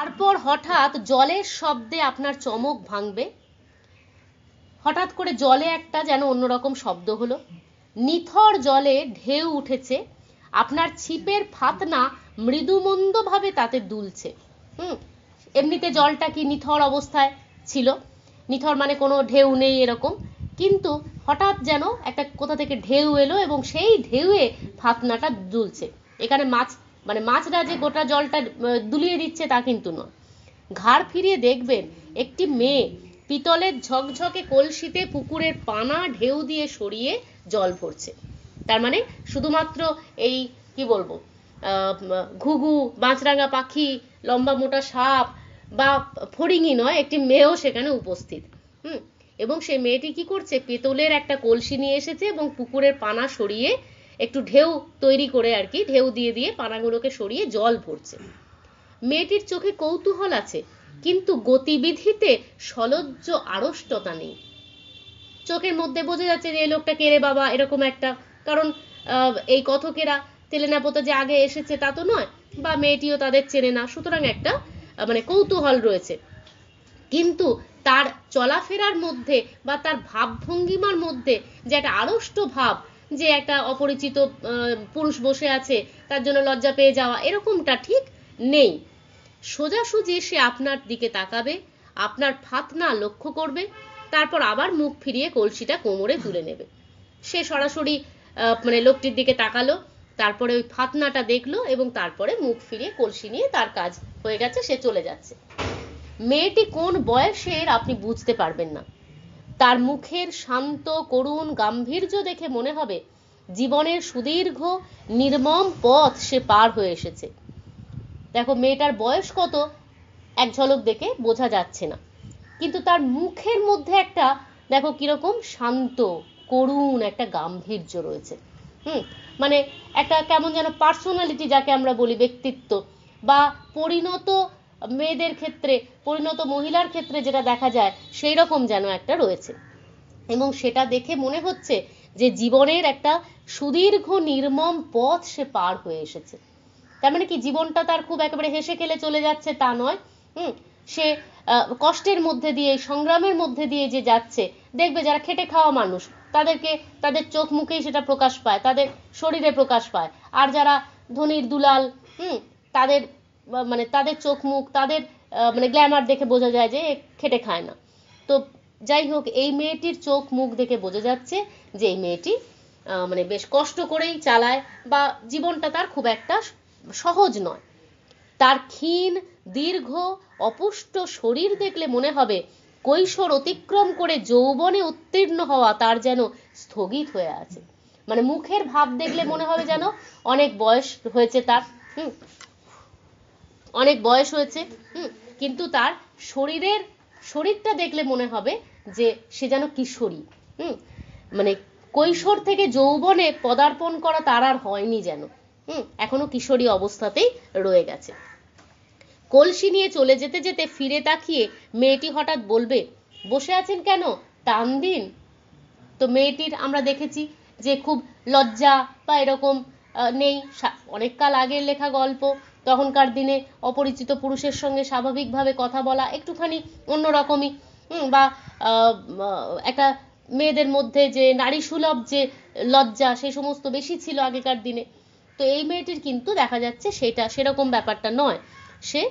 তারপর হঠাৎ জলের শব্দে আপনার চমক ভাঙবে হঠাৎ করে জলে একটা যেন অন্যরকম শব্দ হলো নিথর জলে ঢেউ উঠেছে আপনার ছিপের ফাতনা মৃদুমন্দভাবে তাতে দুলছে হুম এমনিতে জলটা কি নিথর অবস্থায় ছিল নিথর মানে কোনো ঢেউ নেই এরকম কিন্তু হঠাৎ যেন একটা কোথা থেকে ঢেউ এলো এবং সেই ঢেউয়ে ফাতনাটা দুলছে এখানে মাছ মানে মাছরা যে গোটা জলটা দুলিয়ে দিচ্ছে তা কিন্তু নয় ঘাড় ফিরিয়ে দেখবেন একটি মেয়ে পিতলের ঝকঝকে কলসিতে পুকুরের পানা ঢেউ দিয়ে সরিয়ে জল ভরছে তার মানে শুধুমাত্র এই কি বলবো ঘুঘু বাঁচরাঙা পাখি লম্বা মোটা সাপ বা ফড়িঙি নয় একটি মেয়েও সেখানে উপস্থিত হুম এবং সেই মেয়েটি কি করছে পিতলের একটা কলসি নিয়ে এসেছে এবং পুকুরের পানা সরিয়ে একটু ঢেউ তৈরি করে আর কি ঢেউ দিয়ে দিয়ে পানাগুলোকে সরিয়ে জল ভরছে মেয়েটির চোখে কৌতূহল আছে কিন্তু গতিবিধিতে সলজ্জ আড়ষ্টতা নেই চোখের মধ্যে বোঝা যাচ্ছে যে এই লোকটা কেরে বাবা এরকম একটা কারণ এই কথকেরা তেলেনাপোতা যে আগে এসেছে তা তো নয় বা মেয়েটিও তাদের চেনে না সুতরাং একটা মানে কৌতূহল রয়েছে কিন্তু তার চলাফেরার মধ্যে বা তার ভাবভঙ্গিমার মধ্যে যে একটা আড়ষ্ট ভাব যে একটা অপরিচিত পুরুষ বসে আছে তার জন্য লজ্জা পেয়ে যাওয়া এরকমটা ঠিক নেই সোজাসুজি সে আপনার দিকে তাকাবে আপনার ফাতনা লক্ষ্য করবে তারপর আবার মুখ ফিরিয়ে কলসিটা কোমরে তুলে নেবে সে সরাসরি মানে লোকটির দিকে তাকালো তারপরে ওই ফাতনাটা দেখলো এবং তারপরে মুখ ফিরিয়ে কলসি নিয়ে তার কাজ হয়ে গেছে সে চলে যাচ্ছে মেয়েটি কোন বয়সের আপনি বুঝতে পারবেন না তার মুখের শান্ত করুণ গাম্ভীর্য দেখে মনে হবে জীবনের সুদীর্ঘ নির্মম পথ সে পার হয়ে এসেছে দেখো মেয়েটার বয়স কত এক ঝলক দেখে বোঝা যাচ্ছে না কিন্তু তার মুখের মধ্যে একটা দেখো কিরকম শান্ত করুণ একটা গাম্ভীর্য রয়েছে হুম মানে একটা কেমন যেন পার্সোনালিটি যাকে আমরা বলি ব্যক্তিত্ব বা পরিণত মেয়েদের ক্ষেত্রে পরিণত মহিলার ক্ষেত্রে যেটা দেখা যায় সেই রকম যেন একটা রয়েছে এবং সেটা দেখে মনে হচ্ছে যে জীবনের একটা সুদীর্ঘ নির্মম পথ সে পার হয়ে এসেছে তার মানে কি জীবনটা তার খুব একেবারে হেসে খেলে চলে যাচ্ছে তা নয় হুম সে কষ্টের মধ্যে দিয়ে সংগ্রামের মধ্যে দিয়ে যে যাচ্ছে দেখবে যারা খেটে খাওয়া মানুষ তাদেরকে তাদের চোখ মুখেই সেটা প্রকাশ পায় তাদের শরীরে প্রকাশ পায় আর যারা ধনির দুলাল হুম তাদের মানে তাদের চোখ মুখ তাদের মানে গ্ল্যামার দেখে বোঝা যায় যে খেটে খায় না তো যাই হোক এই মেয়েটির চোখ মুখ দেখে বোঝা যাচ্ছে যে এই মেয়েটি মানে বেশ কষ্ট করেই চালায় বা জীবনটা তার খুব একটা সহজ নয় তার ক্ষীণ দীর্ঘ অপুষ্ট শরীর দেখলে মনে হবে কৈশোর অতিক্রম করে যৌবনে উত্তীর্ণ হওয়া তার যেন স্থগিত হয়ে আছে মানে মুখের ভাব দেখলে মনে হবে যেন অনেক বয়স হয়েছে তার হুম অনেক বয়স হয়েছে হম কিন্তু তার শরীরের শরীরটা দেখলে মনে হবে যে সে যেন কিশোরী হুম মানে কৈশোর থেকে যৌবনে পদার্পণ করা তার আর হয়নি যেন হুম এখনো কিশোরী অবস্থাতেই রয়ে গেছে কলসি নিয়ে চলে যেতে যেতে ফিরে তাকিয়ে মেয়েটি হঠাৎ বলবে বসে আছেন কেন টান দিন তো মেয়েটির আমরা দেখেছি যে খুব লজ্জা বা এরকম নেই অনেক কাল আগের লেখা গল্প তখনকার দিনে অপরিচিত পুরুষের সঙ্গে স্বাভাবিকভাবে কথা বলা একটুখানি অন্যরকমই বা একটা মেয়েদের মধ্যে যে নারী সুলভ যে লজ্জা সে সমস্ত বেশি ছিল আগেকার দিনে তো এই মেয়েটির কিন্তু দেখা যাচ্ছে সেটা সেরকম ব্যাপারটা নয় সে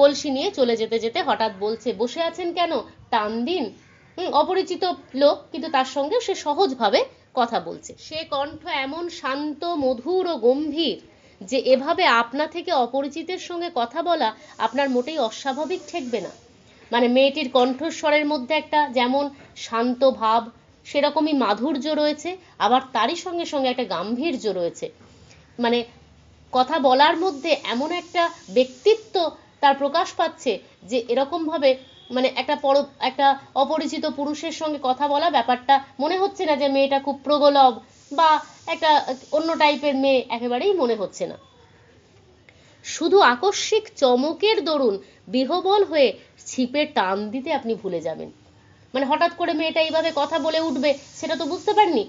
কলসি নিয়ে চলে যেতে যেতে হঠাৎ বলছে বসে আছেন কেন টান দিন অপরিচিত লোক কিন্তু তার সঙ্গে সে সহজভাবে কথা বলছে সে কণ্ঠ এমন শান্ত মধুর ও গম্ভীর যে এভাবে আপনা থেকে অপরিচিতের সঙ্গে কথা বলা আপনার মোটেই অস্বাভাবিক ঠেকবে না মানে মেয়েটির কণ্ঠস্বরের মধ্যে একটা যেমন শান্ত ভাব সেরকমই মাধুর্য রয়েছে আবার তারই সঙ্গে সঙ্গে একটা গাম্ভীর্য রয়েছে মানে কথা বলার মধ্যে এমন একটা ব্যক্তিত্ব তার প্রকাশ পাচ্ছে যে এরকমভাবে মানে একটা পর একটা অপরিচিত পুরুষের সঙ্গে কথা বলা ব্যাপারটা মনে হচ্ছে না যে মেয়েটা খুব প্রগলভ বা একটা অন্য টাইপের মেয়ে একেবারেই মনে হচ্ছে না শুধু আকস্মিক চমকের দরুন বিহবল হয়ে ছিপে টান দিতে আপনি ভুলে যাবেন মানে হঠাৎ করে মেয়েটা এইভাবে কথা বলে উঠবে সেটা তো বুঝতে পারেননি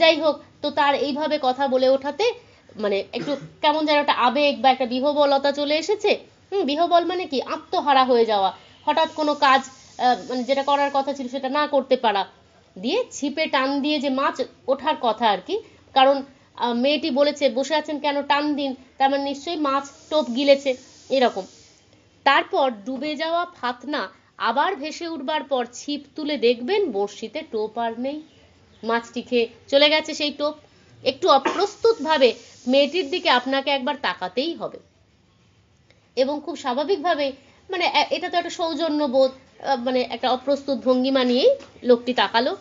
যাই হোক তো তার এইভাবে কথা বলে ওঠাতে মানে একটু কেমন যেন একটা আবেগ বা একটা বিহবলতা চলে এসেছে হম বিহবল মানে কি আত্মহারা হয়ে যাওয়া হঠাৎ কোনো কাজ মানে যেটা করার কথা ছিল সেটা না করতে পারা দিয়ে ছিপে টান দিয়ে যে মাছ ওঠার কথা আর কি কারণ মেয়েটি বলেছে বসে আছেন কেন টান দিন তার মানে নিশ্চয়ই মাছ টোপ গিলেছে এরকম তারপর ডুবে যাওয়া ফাতনা আবার ভেসে উঠবার পর ছিপ তুলে দেখবেন বড়শিতে টোপ আর নেই মাছটি খেয়ে চলে গেছে সেই টোপ একটু অপ্রস্তুত ভাবে মেয়েটির দিকে আপনাকে একবার তাকাতেই হবে এবং খুব স্বাভাবিকভাবে মানে এটা তো একটা সৌজন্য বোধ মানে একটা অপ্রস্তুত ভঙ্গিমা নিয়েই লোকটি তাকালো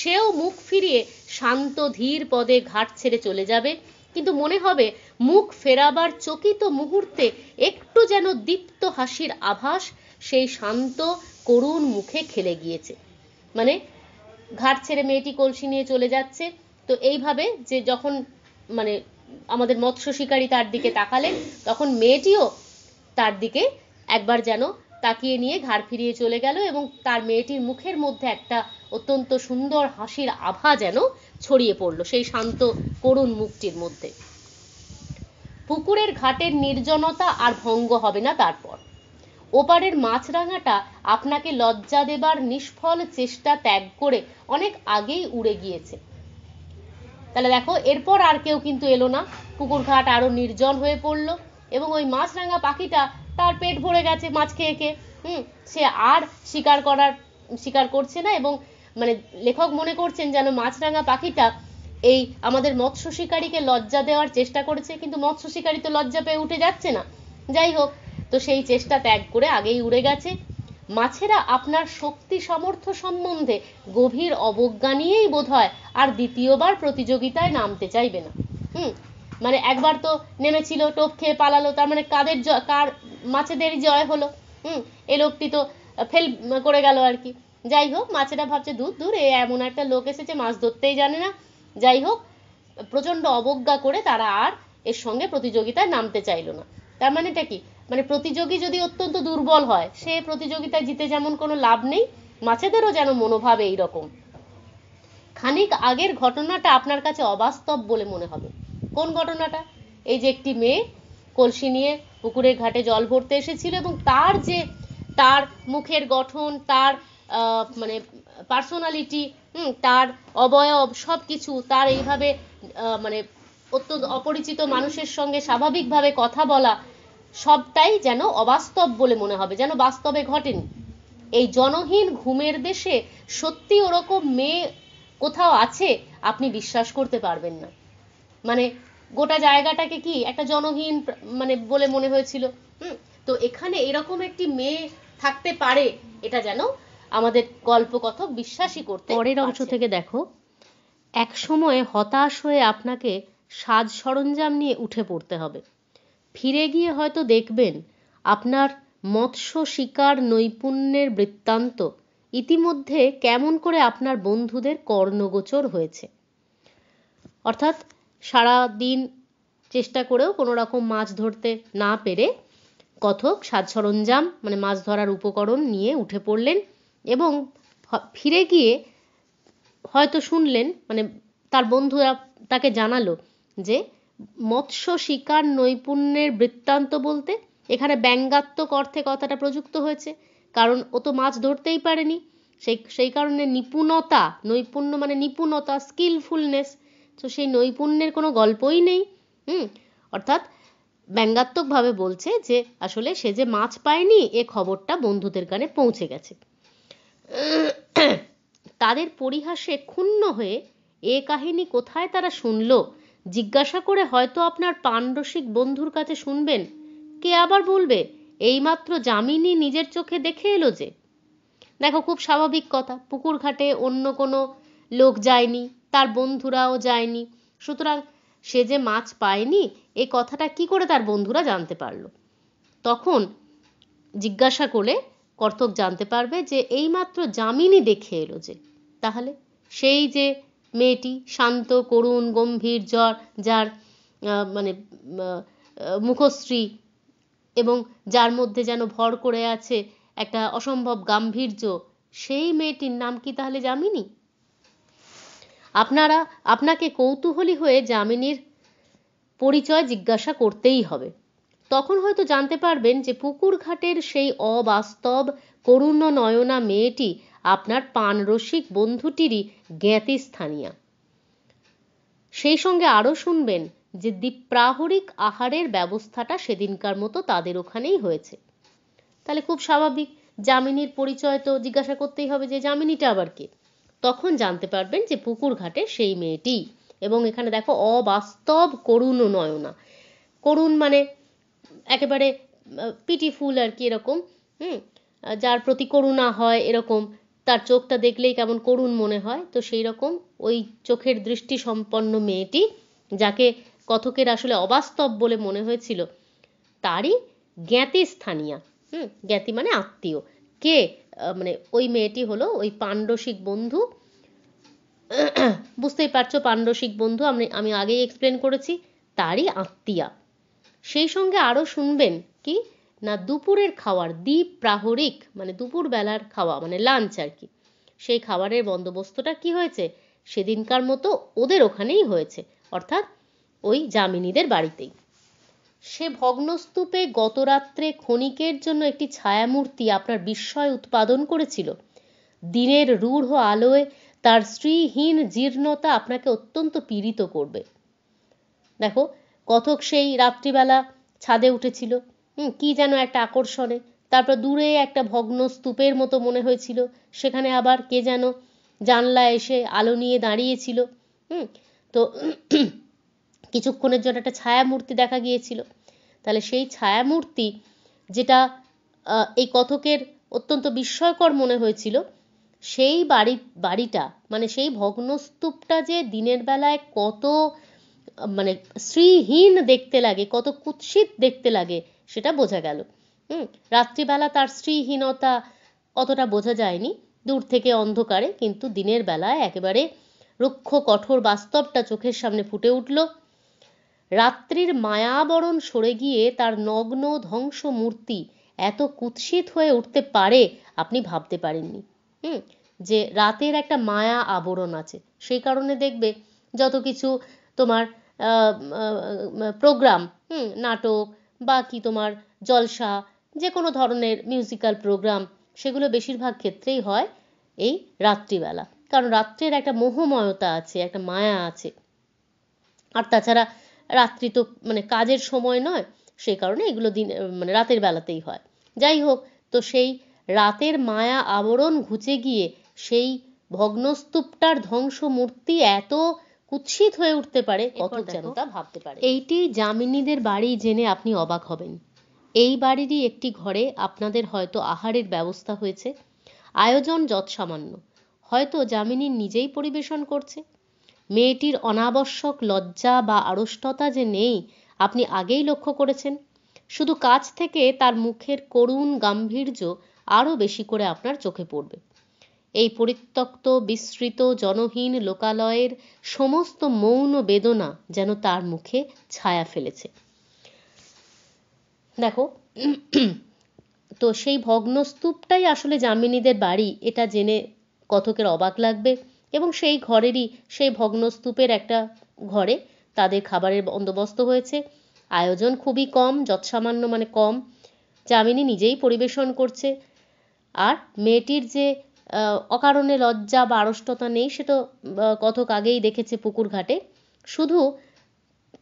সেও মুখ ফিরিয়ে শান্ত ধীর পদে ঘাট ছেড়ে চলে যাবে কিন্তু মনে হবে মুখ ফেরাবার চকিত মুহূর্তে একটু যেন দীপ্ত হাসির আভাস সেই শান্ত করুণ মুখে খেলে গিয়েছে মানে ঘাট ছেড়ে মেয়েটি কলসি নিয়ে চলে যাচ্ছে তো এইভাবে যে যখন মানে আমাদের মৎস্য শিকারী তার দিকে তাকালেন তখন মেয়েটিও তার দিকে একবার যেন তাকিয়ে নিয়ে ঘাড় ফিরিয়ে চলে গেল এবং তার মেয়েটির মুখের মধ্যে একটা অত্যন্ত সুন্দর হাসির আভা যেন ছড়িয়ে পড়ল সেই শান্ত করুণ মুক্তির মধ্যে পুকুরের ঘাটের নির্জনতা আর ভঙ্গ হবে না তারপর ওপারের মাছরাঙাটা আপনাকে লজ্জা দেবার নিষ্ফল চেষ্টা ত্যাগ করে অনেক আগেই উড়ে গিয়েছে তাহলে দেখো এরপর আর কেউ কিন্তু এলো না পুকুর ঘাট আরো নির্জন হয়ে পড়লো এবং ওই মাছরাঙা পাখিটা তার পেট ভরে গেছে মাছ খেয়ে খেয়ে হুম সে আর শিকার করার শিকার করছে না এবং মানে লেখক মনে করছেন যেন মাছরাঙা পাখিটা এই আমাদের মৎস্য শিকারীকে লজ্জা দেওয়ার চেষ্টা করেছে কিন্তু মৎস্য শিকারী তো লজ্জা পেয়ে উঠে যাচ্ছে না যাই হোক তো সেই চেষ্টা ত্যাগ করে আগেই উড়ে গেছে মাছেরা আপনার শক্তি সামর্থ্য সম্বন্ধে গভীর অবজ্ঞা নিয়েই বোধ হয় আর দ্বিতীয়বার প্রতিযোগিতায় নামতে চাইবে না হুম মানে একবার তো নেমেছিল টোপ খেয়ে পালালো তার মানে কাদের জয় কার মাছেদের জয় হলো হুম এ লোকটি তো ফেল করে গেল আর কি যাই হোক মাছেরা ভাবছে দূর দূর এ এমন একটা লোক এসেছে মাছ ধরতেই জানে না যাই হোক প্রচন্ড অবজ্ঞা করে তারা আর এর সঙ্গে প্রতিযোগিতায় নামতে চাইলো না তার মানেটা কি মানে প্রতিযোগী যদি অত্যন্ত দুর্বল হয় সে প্রতিযোগিতায় জিতে যেমন কোনো লাভ নেই মাছেদেরও যেন মনোভাব এইরকম খানিক আগের ঘটনাটা আপনার কাছে অবাস্তব বলে মনে হবে কোন ঘটনাটা এই যে একটি মেয়ে কলসি নিয়ে পুকুরের ঘাটে জল ভরতে এসেছিল এবং তার যে তার মুখের গঠন তার মানে পার্সোনালিটি তার অবয়ব সব কিছু তার এইভাবে মানে অত্যন্ত অপরিচিত মানুষের সঙ্গে স্বাভাবিকভাবে কথা বলা সবটাই যেন অবাস্তব বলে মনে হবে যেন বাস্তবে ঘটেনি এই জনহীন ঘুমের দেশে সত্যি ওরকম মেয়ে কোথাও আছে আপনি বিশ্বাস করতে পারবেন না মানে গোটা জায়গাটাকে কি একটা জনহীন মানে বলে মনে হয়েছিল হুম তো এখানে এরকম একটি মেয়ে থাকতে পারে এটা যেন আমাদের গল্পকথক বিশ্বাসী করতে পরের অংশ থেকে দেখো এক সময় হতাশ হয়ে আপনাকে সাজ সরঞ্জাম নিয়ে উঠে পড়তে হবে ফিরে গিয়ে হয়তো দেখবেন আপনার মৎস্য শিকার নৈপুণ্যের বৃত্তান্ত ইতিমধ্যে কেমন করে আপনার বন্ধুদের কর্ণগোচর হয়েছে অর্থাৎ সারা দিন চেষ্টা করেও কোনো রকম মাছ ধরতে না পেরে কথক সাজ সরঞ্জাম মানে মাছ ধরার উপকরণ নিয়ে উঠে পড়লেন এবং ফিরে গিয়ে হয়তো শুনলেন মানে তার বন্ধুরা তাকে জানালো যে মৎস্য শিকার নৈপুণ্যের বৃত্তান্ত বলতে এখানে ব্যঙ্গাত্মক অর্থে কথাটা প্রযুক্ত হয়েছে কারণ ও তো মাছ ধরতেই পারেনি সেই সেই কারণে নিপুণতা নৈপুণ্য মানে নিপুণতা স্কিলফুলনেস তো সেই নৈপুণ্যের কোনো গল্পই নেই হুম অর্থাৎ ব্যঙ্গাত্মকভাবে বলছে যে আসলে সে যে মাছ পায়নি এ খবরটা বন্ধুদের কানে পৌঁছে গেছে তাদের পরিহাসে ক্ষুণ্ণ হয়ে এ কাহিনী কোথায় তারা শুনল জিজ্ঞাসা করে হয়তো আপনার পাণ্ডসিক বন্ধুর কাছে শুনবেন কে আবার বলবে এইমাত্র জামিনী নিজের চোখে দেখে এলো যে দেখো খুব স্বাভাবিক কথা পুকুর ঘাটে অন্য কোনো লোক যায়নি তার বন্ধুরাও যায়নি সুতরাং সে যে মাছ পায়নি এ কথাটা কি করে তার বন্ধুরা জানতে পারল তখন জিজ্ঞাসা করে কর্তক জানতে পারবে যে এইমাত্র যামিনী দেখে এলো যে তাহলে সেই যে মেয়েটি শান্ত করুণ গম্ভীর জ্বর যার মানে মুখশ্রী এবং যার মধ্যে যেন ভর করে আছে একটা অসম্ভব গাম্ভীর্য সেই মেয়েটির নাম কি তাহলে যামিনী আপনারা আপনাকে কৌতূহলী হয়ে যামিনীর পরিচয় জিজ্ঞাসা করতেই হবে তখন হয়তো জানতে পারবেন যে পুকুর ঘাটের সেই অবাস্তব করুণ নয়না মেয়েটি আপনার পানরসিক বন্ধুটিরই জ্ঞাতি স্থানীয় সেই সঙ্গে আরও শুনবেন যে দ্বীপ্রাহরিক আহারের ব্যবস্থাটা সেদিনকার মতো তাদের ওখানেই হয়েছে তাহলে খুব স্বাভাবিক যামিনীর পরিচয় তো জিজ্ঞাসা করতেই হবে যে যামিনীটা আবার কে তখন জানতে পারবেন যে পুকুর ঘাটে সেই মেয়েটি এবং এখানে দেখো অবাস্তব করুণ নয়না করুণ মানে একেবারে পিটিফুল আর কি এরকম হুম যার প্রতি করুণা হয় এরকম তার চোখটা দেখলেই কেমন করুণ মনে হয় তো সেই রকম ওই চোখের দৃষ্টি সম্পন্ন মেয়েটি যাকে কথকের আসলে অবাস্তব বলে মনে হয়েছিল তারই জ্ঞাতি স্থানীয় হুম জ্ঞাতি মানে আত্মীয় কে মানে ওই মেয়েটি হলো ওই পাণ্ডসিক বন্ধু বুঝতেই পারছো পাণ্ডসিক বন্ধু আমি আমি আগেই এক্সপ্লেন করেছি তারই আত্মীয়া সেই সঙ্গে আরও শুনবেন কি না দুপুরের খাওয়ার দ্বীপ প্রাহরিক মানে দুপুর বেলার খাওয়া মানে লাঞ্চ আর কি সেই খাবারের বন্দোবস্তটা কি হয়েছে সেদিনকার মতো ওদের ওখানেই হয়েছে অর্থাৎ ওই যামিনীদের বাড়িতেই সে ভগ্নস্তূপে গতরাত্রে ক্ষণিকের জন্য একটি ছায়ামূর্তি আপনার বিস্ময় উৎপাদন করেছিল দিনের রূঢ় আলোয় তার স্ত্রীহীন জীর্ণতা আপনাকে অত্যন্ত পীড়িত করবে দেখো কথক সেই রাত্রিবেলা ছাদে উঠেছিল হুম যেন একটা আকর্ষণে তারপর দূরে একটা ভগ্ন স্তূপের মতো মনে হয়েছিল সেখানে আবার কে যেন জানলা এসে আলো নিয়ে দাঁড়িয়েছিল হুম তো কিছুক্ষণের জন্য একটা ছায়ামূর্তি দেখা গিয়েছিল তাহলে সেই ছায়ামূর্তি যেটা এই কথকের অত্যন্ত বিস্ময়কর মনে হয়েছিল সেই বাড়ি বাড়িটা মানে সেই ভগ্নস্তূপটা যে দিনের বেলায় কত মানে শ্রীহীন দেখতে লাগে কত কুৎসিত দেখতে লাগে সেটা বোঝা গেল হুম রাত্রিবেলা তার শ্রীহীনতা অতটা বোঝা যায়নি দূর থেকে অন্ধকারে কিন্তু দিনের বেলায় একেবারে রুক্ষ কঠোর বাস্তবটা চোখের সামনে ফুটে উঠল রাত্রির মায়াবরণ সরে গিয়ে তার নগ্ন ধ্বংস মূর্তি এত কুৎসিত হয়ে উঠতে পারে আপনি ভাবতে পারেননি হুম যে রাতের একটা মায়া আবরণ আছে সেই কারণে দেখবে যত কিছু তোমার প্রোগ্রাম হুম নাটক বা কি তোমার জলসা যে কোনো ধরনের মিউজিক্যাল প্রোগ্রাম সেগুলো বেশিরভাগ ক্ষেত্রেই হয় এই রাত্রিবেলা কারণ রাত্রের একটা মোহময়তা আছে একটা মায়া আছে আর তাছাড়া রাত্রি তো মানে কাজের সময় নয় সেই কারণে এগুলো দিন মানে রাতের বেলাতেই হয় যাই হোক তো সেই রাতের মায়া আবরণ ঘুচে গিয়ে সেই ভগ্নস্তূপটার ধ্বংস মূর্তি এত কুৎসিত হয়ে উঠতে পারে ভাবতে পারে এইটি জামিনীদের বাড়ি জেনে আপনি অবাক হবেন এই বাড়িরই একটি ঘরে আপনাদের হয়তো আহারের ব্যবস্থা হয়েছে আয়োজন যৎসামান্য হয়তো জামিনী নিজেই পরিবেশন করছে মেয়েটির অনাবশ্যক লজ্জা বা আড়ষ্টতা যে নেই আপনি আগেই লক্ষ্য করেছেন শুধু কাছ থেকে তার মুখের করুণ গাম্ভীর্য আরও বেশি করে আপনার চোখে পড়বে এই পরিত্যক্ত বিস্মৃত জনহীন লোকালয়ের সমস্ত মৌন বেদনা যেন তার মুখে ছায়া ফেলেছে দেখো তো সেই ভগ্নস্তূপটাই আসলে যামিনীদের বাড়ি এটা জেনে কথকের অবাক লাগবে এবং সেই ঘরেরই সেই ভগ্নস্তূপের একটা ঘরে তাদের খাবারের বন্দোবস্ত হয়েছে আয়োজন খুবই কম যৎসামান্য মানে কম যামিনী নিজেই পরিবেশন করছে আর মেয়েটির যে অকারণে লজ্জা বা আড়ষ্টতা নেই সে তো কথক আগেই দেখেছে পুকুর ঘাটে শুধু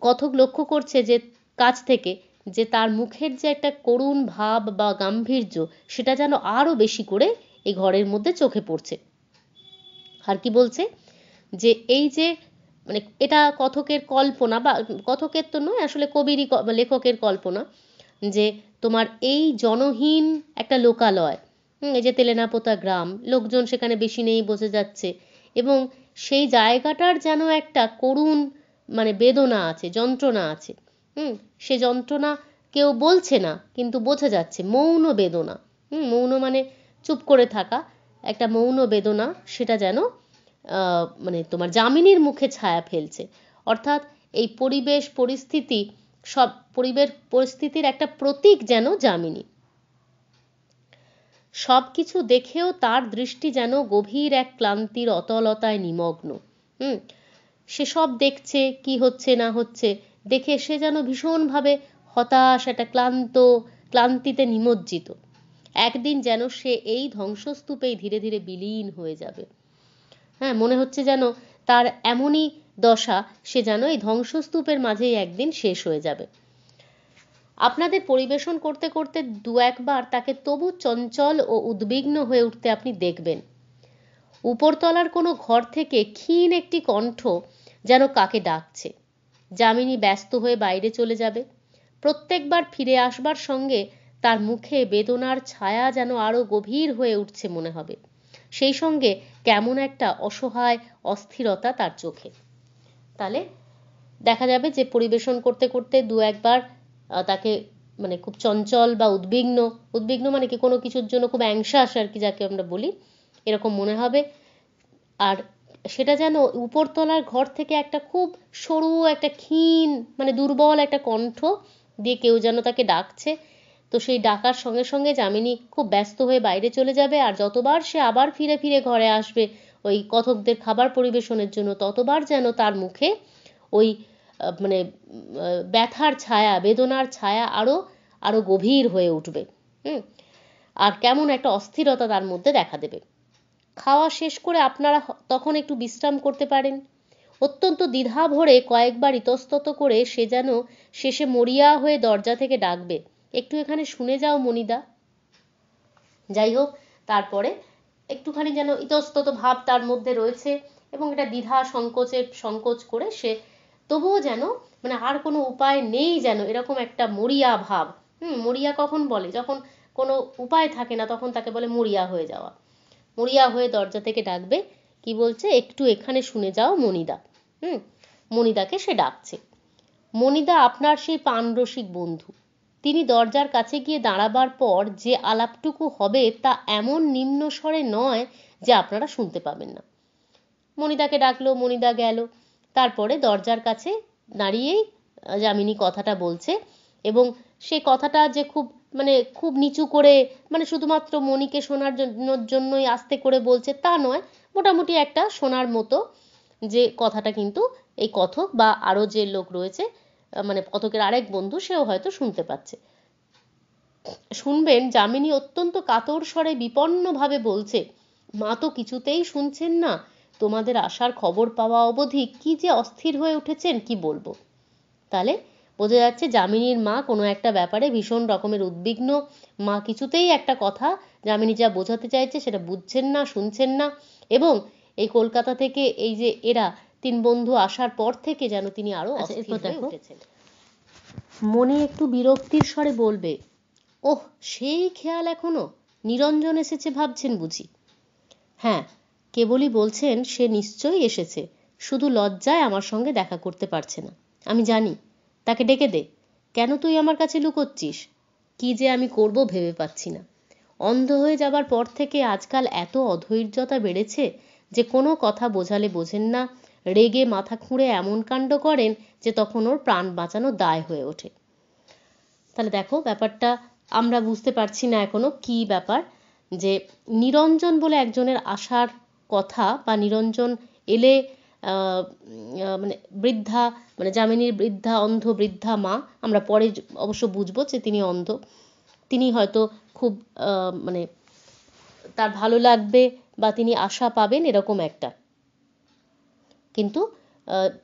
কথক লক্ষ্য করছে যে কাছ থেকে যে তার মুখের যে একটা করুণ ভাব বা গাম্ভীর্য সেটা যেন আরও বেশি করে এই ঘরের মধ্যে চোখে পড়ছে আর কি বলছে যে এই যে মানে এটা কথকের কল্পনা বা কথকের তো নয় আসলে কবিরই লেখকের কল্পনা যে তোমার এই জনহীন একটা লোকালয় এই যে তেলেনাপোতা গ্রাম লোকজন সেখানে বেশি নেই বোঝা যাচ্ছে এবং সেই জায়গাটার যেন একটা করুণ মানে বেদনা আছে যন্ত্রণা আছে হুম সে যন্ত্রণা কেউ বলছে না কিন্তু বোঝা যাচ্ছে মৌন বেদনা হুম মৌন মানে চুপ করে থাকা একটা মৌন বেদনা সেটা যেন মানে তোমার যামিনীর মুখে ছায়া ফেলছে অর্থাৎ এই পরিবেশ পরিস্থিতি সব পরিবেশ পরিস্থিতির একটা প্রতীক যেন জামিনী সব কিছু দেখেও তার দৃষ্টি যেন গভীর এক ক্লান্তির অতলতায় নিমগ্ন হুম সে সব দেখছে কি হচ্ছে না হচ্ছে দেখে সে যেন ভীষণভাবে হতাশ একটা ক্লান্ত ক্লান্তিতে নিমজ্জিত একদিন যেন সে এই ধ্বংসস্তূপেই ধীরে ধীরে বিলীন হয়ে যাবে হ্যাঁ মনে হচ্ছে যেন তার এমনই দশা সে যেন এই ধ্বংসস্তূপের মাঝেই একদিন শেষ হয়ে যাবে আপনাদের পরিবেশন করতে করতে দু একবার তাকে তবু চঞ্চল ও উদ্বিগ্ন হয়ে উঠতে আপনি দেখবেন উপরতলার কোনো ঘর থেকে ক্ষীণ একটি কণ্ঠ যেন কাকে ডাকছে যামিনী ব্যস্ত হয়ে বাইরে চলে যাবে প্রত্যেকবার ফিরে আসবার সঙ্গে তার মুখে বেদনার ছায়া যেন আরো গভীর হয়ে উঠছে মনে হবে সেই সঙ্গে কেমন একটা অসহায় অস্থিরতা তার চোখে তাহলে দেখা যাবে যে পরিবেশন করতে করতে দু একবার তাকে মানে খুব চঞ্চল বা উদ্বিগ্ন উদ্বিগ্ন মানে কি কোনো কিছুর জন্য খুব অ্যাংশাস আর কি যাকে আমরা বলি এরকম মনে হবে আর সেটা যেন উপরতলার ঘর থেকে একটা খুব সরু একটা ক্ষীণ মানে দুর্বল একটা কণ্ঠ দিয়ে কেউ যেন তাকে ডাকছে তো সেই ডাকার সঙ্গে সঙ্গে যামিনী খুব ব্যস্ত হয়ে বাইরে চলে যাবে আর যতবার সে আবার ফিরে ফিরে ঘরে আসবে ওই কথকদের খাবার পরিবেশনের জন্য ততবার যেন তার মুখে ওই মানে ব্যথার ছায়া বেদনার ছায়া আরও আরও গভীর হয়ে উঠবে আর কেমন একটা অস্থিরতা তার মধ্যে দেখা দেবে খাওয়া শেষ করে আপনারা তখন একটু বিশ্রাম করতে পারেন অত্যন্ত দ্বিধা ভরে কয়েকবার ইতস্তত করে সে যেন শেষে মরিয়া হয়ে দরজা থেকে ডাকবে একটু এখানে শুনে যাও মনিদা যাই হোক তারপরে একটুখানি যেন ইতস্তত ভাব তার মধ্যে রয়েছে এবং এটা দ্বিধা সংকোচের সংকোচ করে সে তবুও যেন মানে আর কোনো উপায় নেই যেন এরকম একটা মরিয়া ভাব হুম মরিয়া কখন বলে যখন কোনো উপায় থাকে না তখন তাকে বলে মরিয়া হয়ে যাওয়া মরিয়া হয়ে দরজা থেকে ডাকবে কি বলছে একটু এখানে শুনে যাও মনিদা হুম মনিদাকে সে ডাকছে মনিদা আপনার সেই পানরসিক বন্ধু তিনি দরজার কাছে গিয়ে দাঁড়াবার পর যে আলাপটুকু হবে তা এমন নিম্ন স্বরে নয় যে আপনারা শুনতে পাবেন না মনিদাকে ডাকলো মনিদা গেল তারপরে দরজার কাছে দাঁড়িয়েই যামিনী কথাটা বলছে এবং সে কথাটা যে খুব মানে খুব নিচু করে মানে শুধুমাত্র মণিকে শোনার জন্যই আস্তে করে বলছে তা নয় মোটামুটি একটা শোনার মতো যে কথাটা কিন্তু এই কথক বা আরও যে লোক রয়েছে মানে কথকের আরেক বন্ধু সেও হয়তো শুনতে পাচ্ছে শুনবেন যামিনী অত্যন্ত কাতর স্বরে বিপন্নভাবে বলছে মা তো কিছুতেই শুনছেন না তোমাদের আসার খবর পাওয়া অবধি কি যে অস্থির হয়ে উঠেছেন কি বলবো তাহলে বোঝা যাচ্ছে যামিনীর মা কোনো একটা ব্যাপারে ভীষণ রকমের উদ্বিগ্ন মা কিছুতেই একটা কথা যামিনী যা বোঝাতে চাইছে সেটা বুঝছেন না শুনছেন না এবং এই কলকাতা থেকে এই যে এরা তিন বন্ধু আসার পর থেকে যেন তিনি আরো আচ্ছা, অস্থির মনে একটু বিরক্তির স্বরে বলবে ওহ সেই খেয়াল এখনো নিরঞ্জন এসেছে ভাবছেন বুঝি হ্যাঁ কেবলই বলছেন সে নিশ্চয়ই এসেছে শুধু লজ্জায় আমার সঙ্গে দেখা করতে পারছে না আমি জানি তাকে ডেকে দে কেন তুই আমার কাছে লুকোচ্ছিস কি যে আমি করব ভেবে পাচ্ছি না অন্ধ হয়ে যাবার পর থেকে আজকাল এত অধৈর্যতা বেড়েছে যে কোনো কথা বোঝালে বোঝেন না রেগে মাথা খুঁড়ে এমন কাণ্ড করেন যে তখন ওর প্রাণ বাঁচানো দায় হয়ে ওঠে তাহলে দেখো ব্যাপারটা আমরা বুঝতে পারছি না এখনো কি ব্যাপার যে নিরঞ্জন বলে একজনের আশার কথা বা নিরঞ্জন এলে মানে বৃদ্ধা মানে যামিনীর বৃদ্ধা অন্ধ বৃদ্ধা মা আমরা পরে অবশ্য বুঝবো যে তিনি অন্ধ তিনি হয়তো খুব মানে তার ভালো লাগবে বা তিনি আশা পাবেন এরকম একটা কিন্তু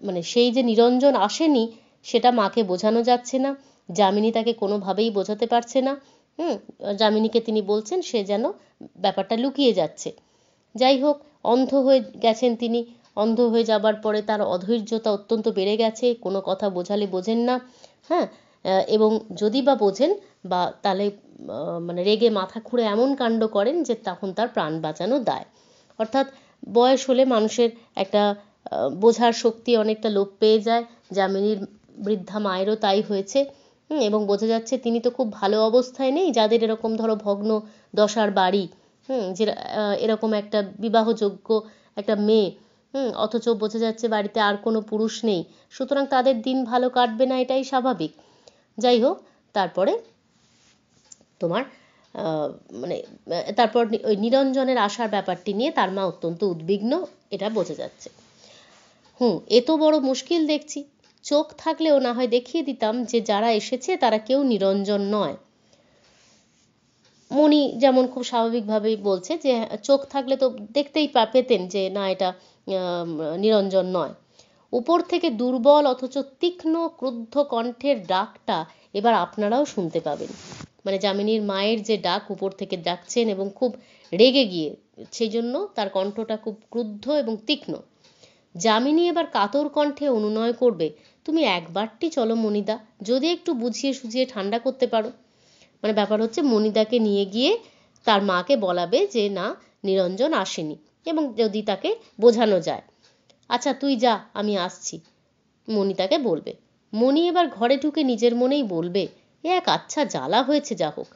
মানে সেই যে নিরঞ্জন আসেনি সেটা মাকে বোঝানো যাচ্ছে না যামিনী তাকে কোনোভাবেই বোঝাতে পারছে না হুম যামিনীকে তিনি বলছেন সে যেন ব্যাপারটা লুকিয়ে যাচ্ছে যাই হোক অন্ধ হয়ে গেছেন তিনি অন্ধ হয়ে যাবার পরে তার অধৈর্যতা অত্যন্ত বেড়ে গেছে কোনো কথা বোঝালে বোঝেন না হ্যাঁ এবং যদি বা বোঝেন বা তাহলে মানে রেগে মাথা খুঁড়ে এমন কাণ্ড করেন যে তখন তার প্রাণ বাঁচানো দায় অর্থাৎ বয়স হলে মানুষের একটা বোঝার শক্তি অনেকটা লোপ পেয়ে যায় যামিনীর বৃদ্ধা মায়েরও তাই হয়েছে এবং বোঝা যাচ্ছে তিনি তো খুব ভালো অবস্থায় নেই যাদের এরকম ধরো ভগ্ন দশার বাড়ি হুম যে এরকম একটা বিবাহযোগ্য একটা মেয়ে হুম অথচ বোঝা যাচ্ছে বাড়িতে আর কোনো পুরুষ নেই সুতরাং তাদের দিন ভালো কাটবে না এটাই স্বাভাবিক যাই হোক তারপরে তোমার মানে তারপর ওই নিরঞ্জনের আসার ব্যাপারটি নিয়ে তার মা অত্যন্ত উদ্বিগ্ন এটা বোঝা যাচ্ছে হুম এত বড় মুশকিল দেখছি চোখ থাকলেও না হয় দেখিয়ে দিতাম যে যারা এসেছে তারা কেউ নিরঞ্জন নয় মণি যেমন খুব স্বাভাবিকভাবেই বলছে যে চোখ থাকলে তো দেখতেই পেতেন যে না এটা নিরঞ্জন নয় উপর থেকে দুর্বল অথচ তীক্ষ্ণ ক্রুদ্ধ কণ্ঠের ডাকটা এবার আপনারাও শুনতে পাবেন মানে যামিনীর মায়ের যে ডাক উপর থেকে ডাকছেন এবং খুব রেগে গিয়ে সেই জন্য তার কণ্ঠটা খুব ক্রুদ্ধ এবং তীক্ষ্ণ যামিনী এবার কাতর কণ্ঠে অনুনয় করবে তুমি একবারটি চলো মনিদা যদি একটু বুঝিয়ে সুঝিয়ে ঠান্ডা করতে পারো মানে ব্যাপার হচ্ছে মনিদাকে নিয়ে গিয়ে তার মাকে বলাবে যে না নিরঞ্জন আসেনি এবং যদি তাকে বোঝানো যায় আচ্ছা তুই যা আমি আসছি মণি তাকে বলবে মনি এবার ঘরে ঢুকে নিজের মনেই বলবে এ এক আচ্ছা জ্বালা হয়েছে যা হোক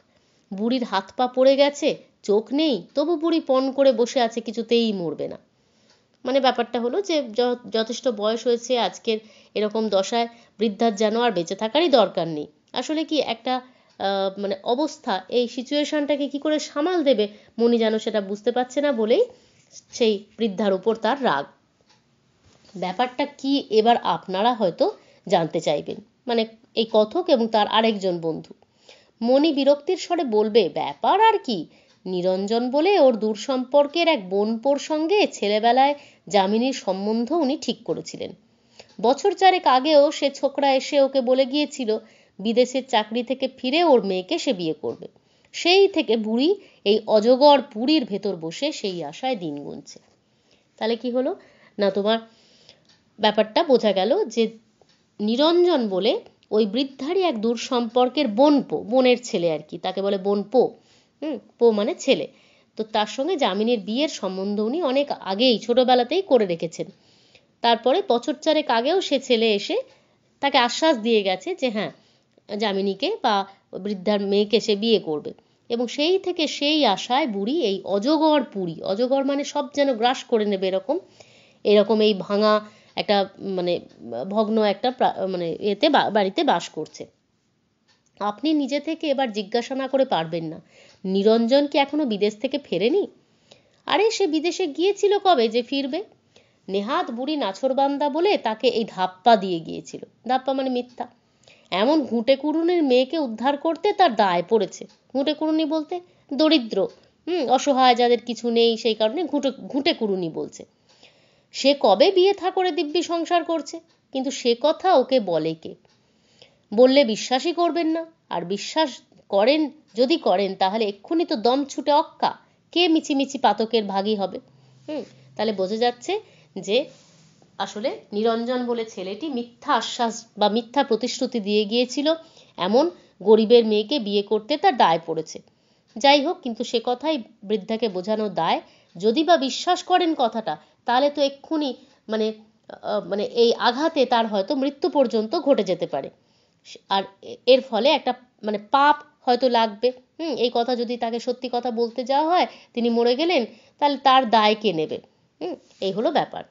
বুড়ির হাত পা পড়ে গেছে চোখ নেই তবু বুড়ি পণ করে বসে আছে কিছুতেই মরবে না মানে ব্যাপারটা হলো যে যথেষ্ট বয়স হয়েছে আজকের এরকম দশায় বৃদ্ধার যেন আর বেঁচে থাকারই দরকার নেই আসলে কি একটা মানে অবস্থা এই সিচুয়েশনটাকে কি করে সামাল দেবে মনি যেন সেটা বুঝতে পারছে না বলেই সেই বৃদ্ধার উপর তার রাগ ব্যাপারটা কি এবার আপনারা হয়তো জানতে চাইবেন মানে এই কথক এবং তার আরেকজন বন্ধু মণি বিরক্তির স্বরে বলবে ব্যাপার আর কি নিরঞ্জন বলে ওর দূর সম্পর্কের এক বোনপোর সঙ্গে ছেলেবেলায় যামিনীর সম্বন্ধ উনি ঠিক করেছিলেন বছর চারেক আগেও সে ছোকরা এসে ওকে বলে গিয়েছিল বিদেশের চাকরি থেকে ফিরে ওর মেয়েকে সে বিয়ে করবে সেই থেকে বুড়ি এই অজগর পুরীর ভেতর বসে সেই আশায় দিন গুনছে তাহলে কি হলো না তোমার ব্যাপারটা বোঝা গেল যে নিরঞ্জন বলে ওই বৃদ্ধারই এক দূর সম্পর্কের বোনপো বোনের ছেলে আর কি তাকে বলে বোনপো হুম পো মানে ছেলে তো তার সঙ্গে যামিনীর বিয়ের সম্বন্ধ উনি অনেক আগেই ছোটবেলাতেই করে রেখেছেন তারপরে বছর চারেক আগেও সে ছেলে এসে তাকে আশ্বাস দিয়ে গেছে যে হ্যাঁ যামিনীকে বা বৃদ্ধার মেয়েকে সে বিয়ে করবে এবং সেই থেকে সেই আশায় বুড়ি এই অজগর পুরি অজগর মানে সব যেন গ্রাস করে নেবে এরকম এরকম এই ভাঙা একটা মানে ভগ্ন একটা মানে এতে বাড়িতে বাস করছে আপনি নিজে থেকে এবার জিজ্ঞাসা না করে পারবেন না নিরঞ্জন কি এখনো বিদেশ থেকে ফেরেনি আরে সে বিদেশে গিয়েছিল কবে যে ফিরবে নেহাত বুড়ি নাছরবান্দা বলে তাকে এই ধাপ্পা দিয়ে গিয়েছিল ধাপ্পা মানে মিথ্যা এমন ঘুঁটে কুড়ুনির মেয়েকে উদ্ধার করতে তার দায় পড়েছে ঘুঁটে কুড়ুনি বলতে দরিদ্র হুম অসহায় যাদের কিছু নেই সেই কারণে ঘুঁটে ঘুঁটে কুড়ুনি বলছে সে কবে বিয়ে থা করে দিব্যি সংসার করছে কিন্তু সে কথা ওকে বলে কে বললে বিশ্বাসই করবেন না আর বিশ্বাস করেন যদি করেন তাহলে এক্ষুনি তো দম ছুটে অক্কা কে মিচিমিচি পাতকের ভাগই হবে হুম তাহলে বোঝা যাচ্ছে যে আসলে নিরঞ্জন বলে ছেলেটি মিথ্যা আশ্বাস বা মিথ্যা প্রতিশ্রুতি দিয়ে গিয়েছিল এমন গরিবের মেয়েকে বিয়ে করতে তার দায় পড়েছে যাই হোক কিন্তু সে কথাই বৃদ্ধাকে বোঝানো দায় যদি বা বিশ্বাস করেন কথাটা তাহলে তো এক্ষুনি মানে মানে এই আঘাতে তার হয়তো মৃত্যু পর্যন্ত ঘটে যেতে পারে আর এর ফলে একটা মানে পাপ হয়তো লাগবে হুম এই কথা যদি তাকে সত্যি কথা বলতে যাওয়া হয় তিনি মরে গেলেন তাহলে তার দায় কে নেবে হুম এই হলো ব্যাপার